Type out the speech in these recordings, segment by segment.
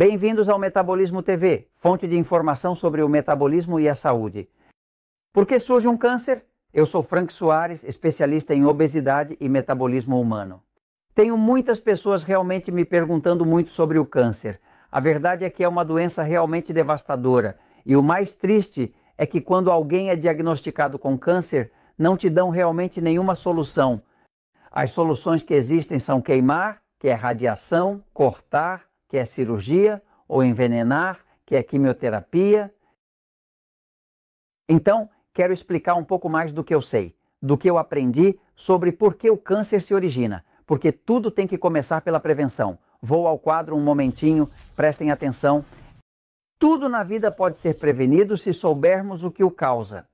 Bem-vindos ao Metabolismo TV, fonte de informação sobre o metabolismo e a saúde. Por que surge um câncer? Eu sou Frank Soares, especialista em obesidade e metabolismo humano. Tenho muitas pessoas realmente me perguntando muito sobre o câncer. A verdade é que é uma doença realmente devastadora, e o mais triste é que quando alguém é diagnosticado com câncer, não te dão realmente nenhuma solução. As soluções que existem são queimar, que é radiação, cortar, que é cirurgia, ou envenenar, que é quimioterapia. Então, quero explicar um pouco mais do que eu sei, do que eu aprendi sobre por que o câncer se origina, porque tudo tem que começar pela prevenção. Vou ao quadro um momentinho, prestem atenção. Tudo na vida pode ser prevenido se soubermos o que o causa.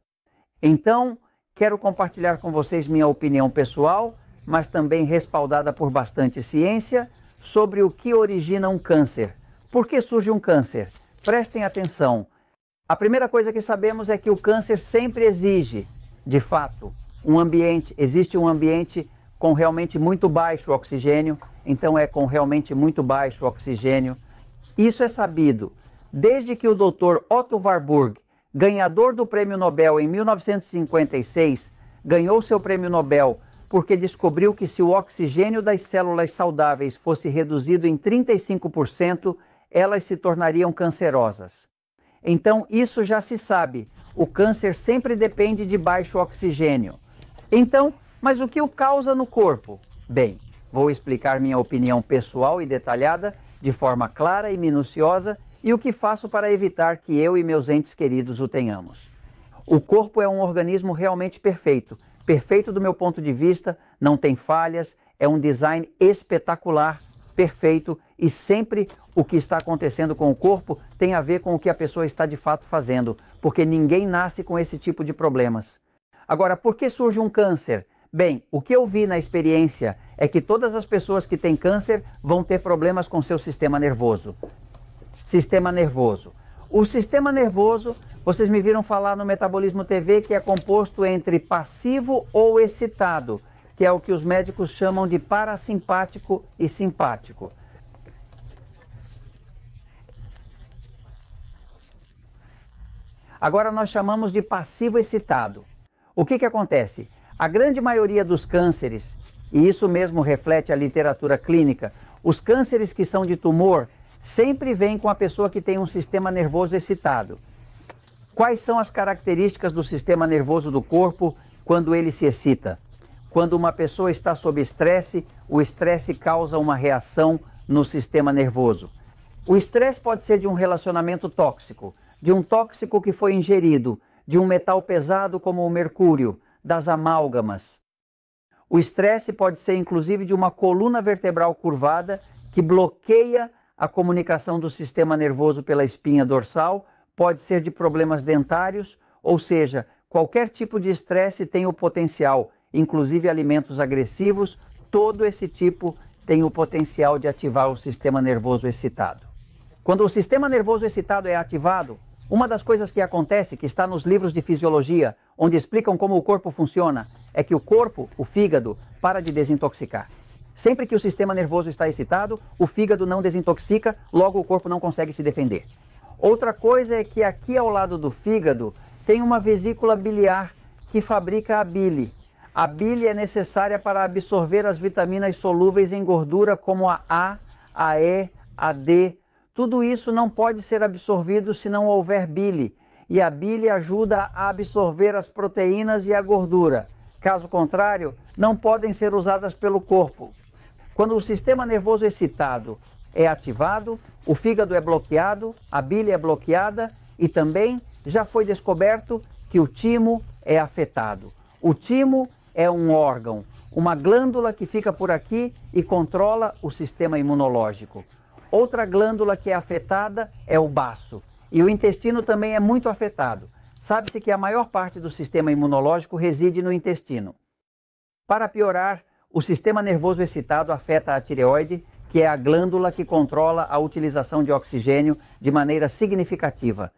Então, quero compartilhar com vocês minha opinião pessoal, mas também respaldada por bastante ciência, sobre o que origina um câncer. Por que surge um câncer? Prestem atenção. A primeira coisa que sabemos é que o câncer sempre exige, de fato, um ambiente, existe um ambiente com realmente muito baixo oxigênio, então é com realmente muito baixo oxigênio. Isso é sabido. Desde que o Dr. Otto Warburg, ganhador do Prêmio Nobel em 1956, ganhou seu Prêmio Nobel porque descobriu que se o oxigênio das células saudáveis fosse reduzido em 35%, elas se tornariam cancerosas. Então, isso já se sabe. O câncer sempre depende de baixo oxigênio. Então, mas o que o causa no corpo? Bem, vou explicar minha opinião pessoal e detalhada, de forma clara e minuciosa, e o que faço para evitar que eu e meus entes queridos o tenhamos. O corpo é um organismo realmente perfeito, perfeito do meu ponto de vista, não tem falhas, é um design espetacular, perfeito e sempre o que está acontecendo com o corpo tem a ver com o que a pessoa está de fato fazendo, porque ninguém nasce com esse tipo de problemas. Agora, por que surge um câncer? Bem, o que eu vi na experiência é que todas as pessoas que têm câncer vão ter problemas com seu sistema nervoso. Sistema nervoso. O sistema nervoso vocês me viram falar no Metabolismo TV que é composto entre passivo ou excitado, que é o que os médicos chamam de parasimpático e simpático. Agora nós chamamos de passivo excitado. O que, que acontece? A grande maioria dos cânceres, e isso mesmo reflete a literatura clínica, os cânceres que são de tumor sempre vêm com a pessoa que tem um sistema nervoso excitado. Quais são as características do sistema nervoso do corpo quando ele se excita? Quando uma pessoa está sob estresse, o estresse causa uma reação no sistema nervoso. O estresse pode ser de um relacionamento tóxico, de um tóxico que foi ingerido, de um metal pesado como o mercúrio, das amálgamas. O estresse pode ser inclusive de uma coluna vertebral curvada que bloqueia a comunicação do sistema nervoso pela espinha dorsal pode ser de problemas dentários, ou seja, qualquer tipo de estresse tem o potencial, inclusive alimentos agressivos, todo esse tipo tem o potencial de ativar o sistema nervoso excitado. Quando o sistema nervoso excitado é ativado, uma das coisas que acontece, que está nos livros de fisiologia, onde explicam como o corpo funciona, é que o corpo, o fígado, para de desintoxicar. Sempre que o sistema nervoso está excitado, o fígado não desintoxica, logo o corpo não consegue se defender. Outra coisa é que aqui ao lado do fígado tem uma vesícula biliar que fabrica a bile. A bile é necessária para absorver as vitaminas solúveis em gordura como a A, a E, a D. Tudo isso não pode ser absorvido se não houver bile, e a bile ajuda a absorver as proteínas e a gordura. Caso contrário, não podem ser usadas pelo corpo. Quando o sistema nervoso excitado é ativado, o fígado é bloqueado, a bile é bloqueada e também já foi descoberto que o timo é afetado. O timo é um órgão, uma glândula que fica por aqui e controla o sistema imunológico. Outra glândula que é afetada é o baço. E o intestino também é muito afetado. Sabe-se que a maior parte do sistema imunológico reside no intestino. Para piorar, o sistema nervoso excitado afeta a tireoide, que é a glândula que controla a utilização de oxigênio de maneira significativa.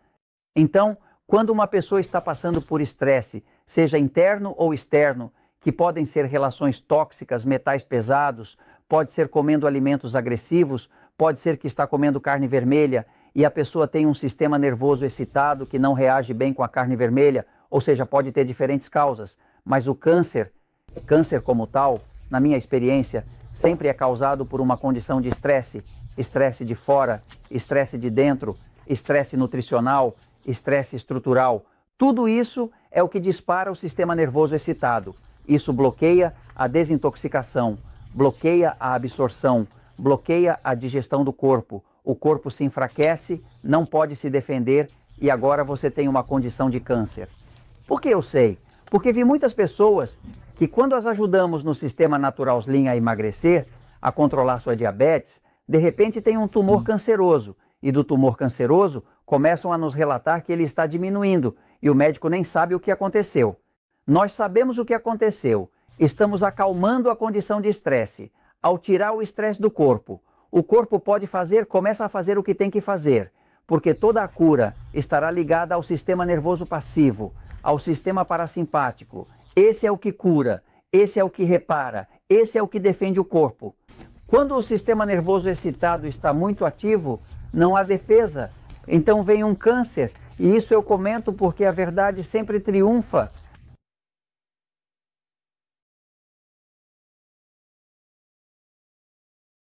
Então, quando uma pessoa está passando por estresse, seja interno ou externo, que podem ser relações tóxicas, metais pesados, pode ser comendo alimentos agressivos, pode ser que está comendo carne vermelha e a pessoa tem um sistema nervoso excitado que não reage bem com a carne vermelha, ou seja, pode ter diferentes causas, mas o câncer, câncer como tal, na minha experiência, sempre é causado por uma condição de estresse, estresse de fora, estresse de dentro, estresse nutricional, estresse estrutural. Tudo isso é o que dispara o sistema nervoso excitado. Isso bloqueia a desintoxicação, bloqueia a absorção, bloqueia a digestão do corpo. O corpo se enfraquece, não pode se defender e agora você tem uma condição de câncer. Por que eu sei? Porque vi muitas pessoas que quando as ajudamos no sistema natural Slim a emagrecer, a controlar sua diabetes, de repente tem um tumor hum. canceroso e do tumor canceroso começam a nos relatar que ele está diminuindo e o médico nem sabe o que aconteceu. Nós sabemos o que aconteceu. Estamos acalmando a condição de estresse. Ao tirar o estresse do corpo, o corpo pode fazer, começa a fazer o que tem que fazer, porque toda a cura estará ligada ao sistema nervoso passivo, ao sistema parasimpático esse é o que cura, esse é o que repara, esse é o que defende o corpo. Quando o sistema nervoso excitado está muito ativo, não há defesa. Então vem um câncer. E isso eu comento porque a verdade sempre triunfa